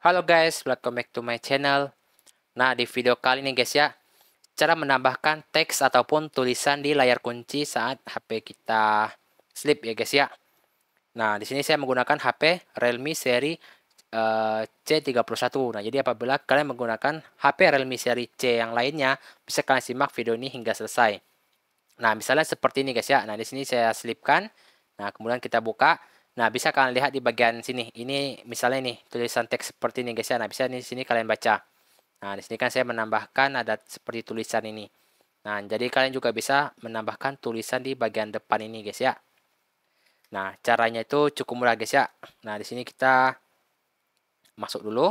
Halo guys, welcome back to my channel. Nah, di video kali ini guys ya, cara menambahkan teks ataupun tulisan di layar kunci saat HP kita sleep ya guys ya. Nah, di sini saya menggunakan HP Realme seri uh, eh, C31. Nah, jadi apabila kalian menggunakan HP Realme seri C yang lainnya, bisa kalian simak video ini hingga selesai. Nah, misalnya seperti ini guys ya. Nah, di sini saya selipkan. Nah, kemudian kita buka. Nah, bisa kalian lihat di bagian sini. Ini misalnya nih, tulisan teks seperti ini guys ya. Nah, bisa di sini kalian baca. Nah, di sini kan saya menambahkan ada seperti tulisan ini. Nah, jadi kalian juga bisa menambahkan tulisan di bagian depan ini guys ya. Nah, caranya itu cukup mudah guys ya. Nah, di sini kita masuk dulu.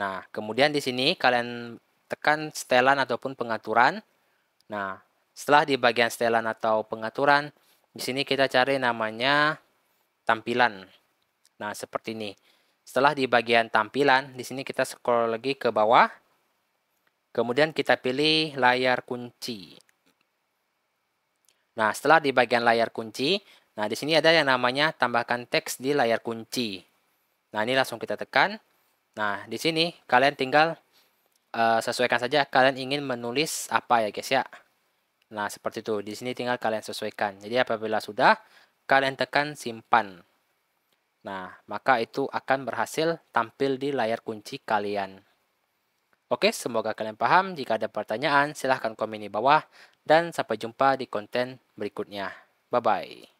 Nah, kemudian di sini kalian tekan setelan ataupun pengaturan. Nah, setelah di bagian setelan atau pengaturan, di sini kita cari namanya tampilan. Nah, seperti ini. Setelah di bagian tampilan, di sini kita scroll lagi ke bawah. Kemudian kita pilih layar kunci. Nah, setelah di bagian layar kunci, nah di sini ada yang namanya tambahkan teks di layar kunci. Nah, ini langsung kita tekan. Nah, di sini kalian tinggal uh, sesuaikan saja kalian ingin menulis apa ya guys ya. Nah, seperti itu. Di sini tinggal kalian sesuaikan. Jadi apabila sudah, kalian tekan simpan. Nah, maka itu akan berhasil tampil di layar kunci kalian. Oke, semoga kalian paham. Jika ada pertanyaan, silahkan komen di bawah. Dan sampai jumpa di konten berikutnya. Bye-bye.